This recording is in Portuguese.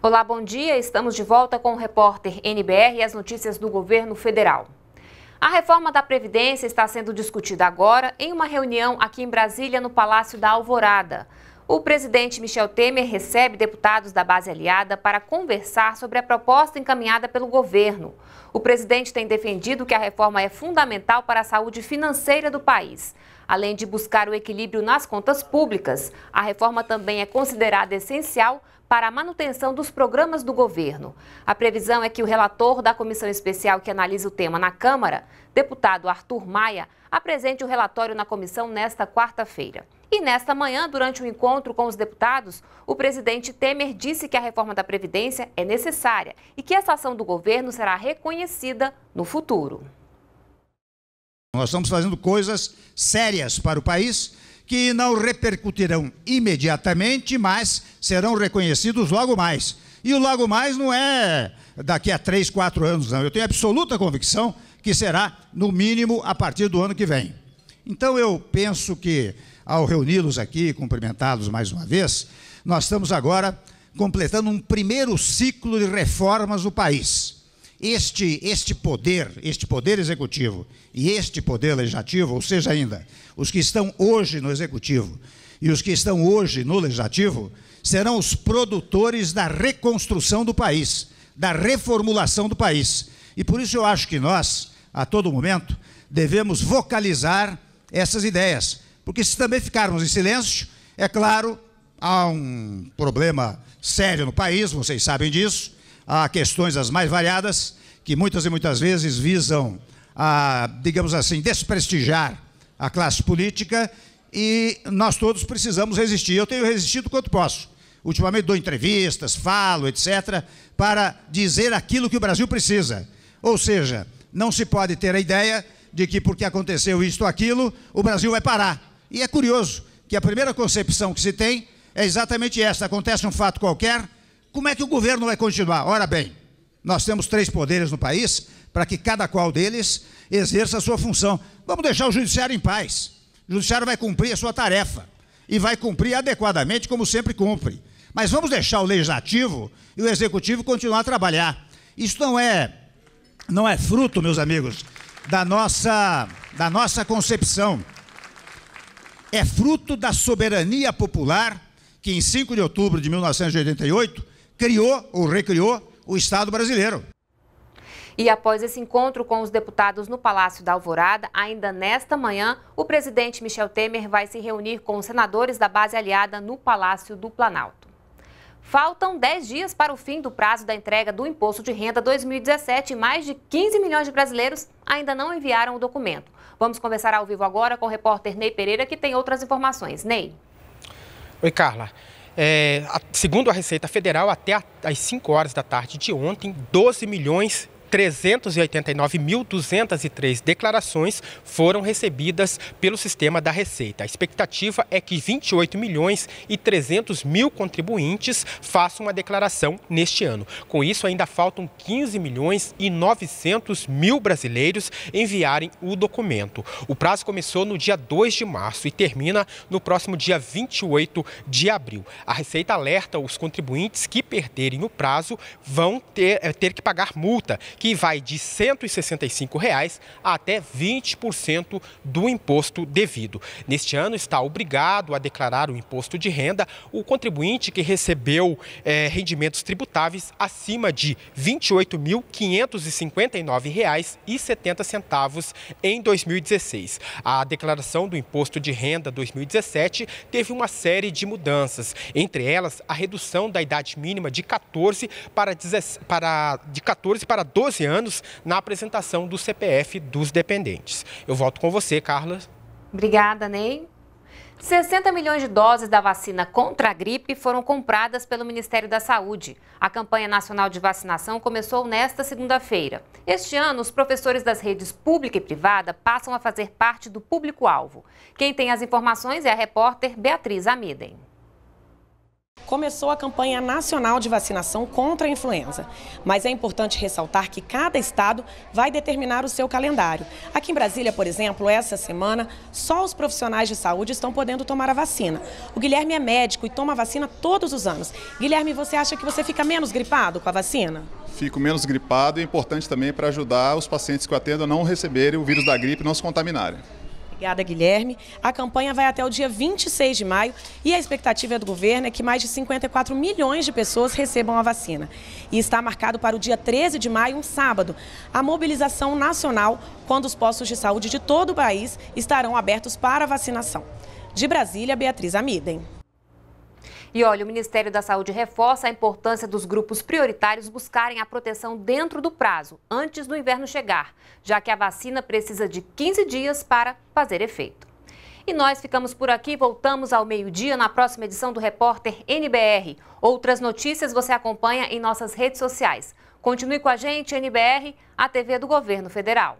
Olá, bom dia. Estamos de volta com o repórter NBR e as notícias do governo federal. A reforma da Previdência está sendo discutida agora em uma reunião aqui em Brasília, no Palácio da Alvorada. O presidente Michel Temer recebe deputados da base aliada para conversar sobre a proposta encaminhada pelo governo. O presidente tem defendido que a reforma é fundamental para a saúde financeira do país. Além de buscar o equilíbrio nas contas públicas, a reforma também é considerada essencial para a manutenção dos programas do governo. A previsão é que o relator da comissão especial que analisa o tema na Câmara, deputado Arthur Maia, apresente o relatório na comissão nesta quarta-feira. E nesta manhã, durante o um encontro com os deputados, o presidente Temer disse que a reforma da Previdência é necessária e que essa ação do governo será reconhecida no futuro. Nós estamos fazendo coisas sérias para o país que não repercutirão imediatamente, mas serão reconhecidos logo mais. E o logo mais não é daqui a três, quatro anos, não. Eu tenho absoluta convicção que será, no mínimo, a partir do ano que vem. Então eu penso que ao reuni-los aqui, cumprimentá-los mais uma vez, nós estamos agora completando um primeiro ciclo de reformas do país. Este, este poder, este poder executivo e este poder legislativo, ou seja, ainda, os que estão hoje no executivo e os que estão hoje no legislativo, serão os produtores da reconstrução do país, da reformulação do país. E por isso eu acho que nós, a todo momento, devemos vocalizar essas ideias porque se também ficarmos em silêncio, é claro, há um problema sério no país, vocês sabem disso. Há questões as mais variadas que muitas e muitas vezes visam a, digamos assim, desprestigiar a classe política e nós todos precisamos resistir. Eu tenho resistido quanto posso. Ultimamente dou entrevistas, falo, etc, para dizer aquilo que o Brasil precisa. Ou seja, não se pode ter a ideia de que porque aconteceu isto ou aquilo, o Brasil vai parar. E é curioso que a primeira concepção que se tem é exatamente esta: acontece um fato qualquer, como é que o governo vai continuar? Ora bem, nós temos três poderes no país para que cada qual deles exerça a sua função. Vamos deixar o judiciário em paz. O judiciário vai cumprir a sua tarefa e vai cumprir adequadamente, como sempre cumpre. Mas vamos deixar o legislativo e o executivo continuar a trabalhar. Isso não é não é fruto, meus amigos, da nossa da nossa concepção é fruto da soberania popular que, em 5 de outubro de 1988, criou ou recriou o Estado brasileiro. E após esse encontro com os deputados no Palácio da Alvorada, ainda nesta manhã, o presidente Michel Temer vai se reunir com os senadores da base aliada no Palácio do Planalto. Faltam 10 dias para o fim do prazo da entrega do Imposto de Renda 2017 e mais de 15 milhões de brasileiros ainda não enviaram o documento. Vamos conversar ao vivo agora com o repórter Ney Pereira, que tem outras informações. Ney. Oi, Carla. É, segundo a Receita Federal, até às 5 horas da tarde de ontem, 12 milhões 389.203 declarações foram recebidas pelo sistema da Receita. A expectativa é que 28 milhões e 300 mil contribuintes façam a declaração neste ano. Com isso, ainda faltam 15 milhões e 900 mil brasileiros enviarem o documento. O prazo começou no dia 2 de março e termina no próximo dia 28 de abril. A Receita alerta os contribuintes que perderem o prazo vão ter, eh, ter que pagar multa que vai de R$ 165,00 reais até 20% do imposto devido. Neste ano está obrigado a declarar o imposto de renda o contribuinte que recebeu eh, rendimentos tributáveis acima de R$ 28.559,70 em 2016. A declaração do imposto de renda 2017 teve uma série de mudanças, entre elas a redução da idade mínima de 14 para, 10, para de 14 para 12 12 anos na apresentação do CPF dos dependentes. Eu volto com você, Carla. Obrigada, Ney. 60 milhões de doses da vacina contra a gripe foram compradas pelo Ministério da Saúde. A campanha nacional de vacinação começou nesta segunda-feira. Este ano, os professores das redes pública e privada passam a fazer parte do público-alvo. Quem tem as informações é a repórter Beatriz Amiden começou a campanha nacional de vacinação contra a influenza. Mas é importante ressaltar que cada estado vai determinar o seu calendário. Aqui em Brasília, por exemplo, essa semana, só os profissionais de saúde estão podendo tomar a vacina. O Guilherme é médico e toma a vacina todos os anos. Guilherme, você acha que você fica menos gripado com a vacina? Fico menos gripado e é importante também para ajudar os pacientes que eu atendo a não receberem o vírus da gripe e não se contaminarem. Obrigada, Guilherme. A campanha vai até o dia 26 de maio e a expectativa do governo é que mais de 54 milhões de pessoas recebam a vacina. E está marcado para o dia 13 de maio, um sábado, a mobilização nacional, quando os postos de saúde de todo o país estarão abertos para vacinação. De Brasília, Beatriz Amidem. E olha, o Ministério da Saúde reforça a importância dos grupos prioritários buscarem a proteção dentro do prazo, antes do inverno chegar, já que a vacina precisa de 15 dias para fazer efeito. E nós ficamos por aqui, voltamos ao meio-dia na próxima edição do Repórter NBR. Outras notícias você acompanha em nossas redes sociais. Continue com a gente, NBR, a TV do Governo Federal.